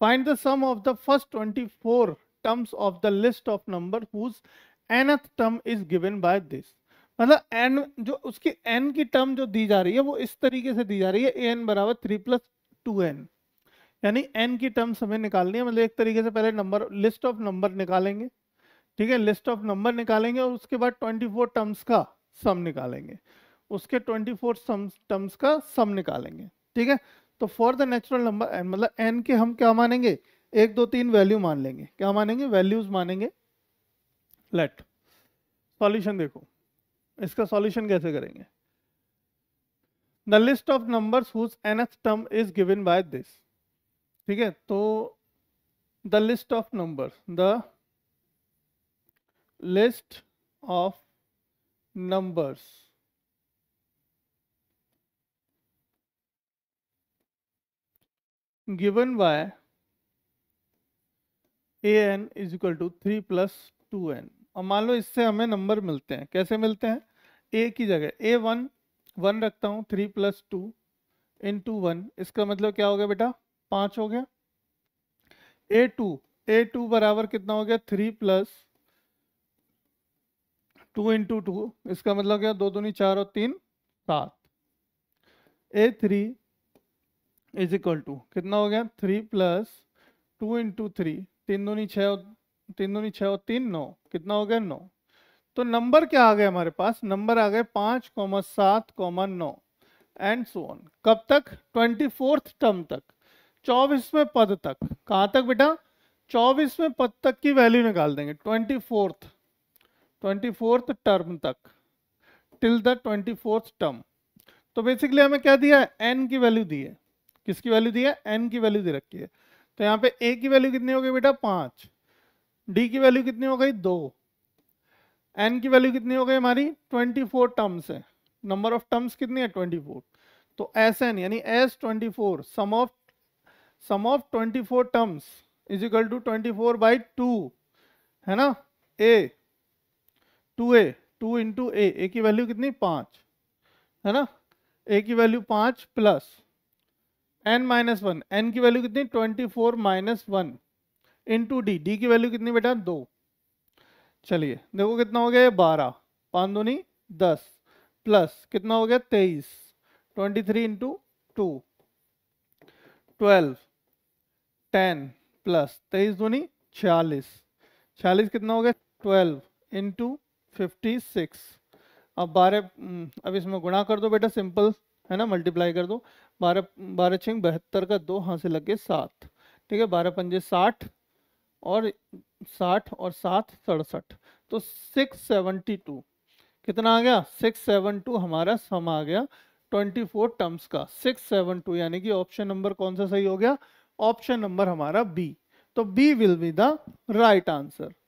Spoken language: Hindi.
Find the sum of the first 24 terms of the list of number whose nth term is given by this. मतलब n जो उसकी n की टर्म जो दी जा रही है वो इस तरीके से दी जा रही है ए एन बराबर थ्री प्लस टू एन यानी n की टर्म्स हमें निकालनी है मतलब एक तरीके से पहले नंबर लिस्ट ऑफ नंबर निकालेंगे ठीक है लिस्ट ऑफ नंबर निकालेंगे और उसके बाद 24 टर्म्स का सम निकालेंगे उसके 24 सम टर्म्स का सम निकालेंगे ठीक है तो for the natural number n मतलब एन के हम क्या मानेंगे एक दो तीन वैल्यू मान लेंगे क्या मानेंगे वैल्यूज मानेंगे लेट सॉल्यूशन देखो इसका सॉल्यूशन कैसे करेंगे the list of number whose term is given by this ठीक है तो the list of number the list of numbers given by a n is equal to three plus two n और मान लो इससे हमें नंबर मिलते हैं कैसे मिलते हैं ए की जगह ए वन वन रखता हूँ three plus two into one इसका मतलब क्या हो गया बेटा पाँच हो गया ए टू ए टू बराबर कितना हो गया three plus two into two इसका मतलब क्या दो दूनी चार और तीन सात a three is equal to कितना हो गया three plus two into three तीन दूनी छः तीन दूनी छः और तीन नौ कितना हो गया नौ तो नंबर क्या आ गए हमारे पास नंबर आ गए पाँच कॉमा सात कॉमा नौ एंड सो ऑन कब तक ट्वेंटी फोर्थ टर्म तक चौबीसवें पद तक कहाँ तक बेटा चौबीसवें पद तक की वैल्यू निकाल देंगे twenty fourth twenty fourth term तक till the twenty fourth term तो बेसिकली हमें क्या दिया है एन की वैल्यू दी है किसकी वैल्यू दी है एन की वैल्यू दे रखी है तो यहाँ पे ए की वैल्यू कितनी हो गई बेटा पाँच डी की वैल्यू कितनी हो गई दो एन की वैल्यू कितनी हो गई हमारी ट्वेंटी फोर टर्म्स है नंबर ऑफ टर्म्स कितनी है ट्वेंटी फोर तो एस एन यानी S twenty four sum of sum of twenty four terms is equal to twenty four by two है ना a two a two into a की वैल्यू कितनी पाँच है ना ए की वैल्यू पाँच plus n minus one n की वैल्यू कितनी twenty four minus one into d d की वैल्यू कितनी बेटा दो चलिए देखो कितना हो गया ये बारह पाँच दो नहीं दस प्लस कितना हो गया तेईस twenty three into two twelve ten plus तेईस दो नहीं छियालीस छियालीस कितना हो गया ट्वेल्व इंटू फिफ्टी सिक्स अब बारह हम्म, अब इसमें गुणा कर दो बेटा सिंपल है ना मल्टीप्लाई कर दो बारह बारह छिंग बहत्तर का दो हाथ से गए सात ठीक है बारह पंजे साठ और साठ और सात सड़सठ तो सिक्स सेवनटी टू कितना आ गया सिक्स सेवन टू हमारा सम आ गया ट्वेंटी फोर टर्म्स का सिक्स सेवन टू यानी कि ऑप्शन नंबर कौन सा सही हो गया ऑप्शन नंबर हमारा बी तो b will be the right answer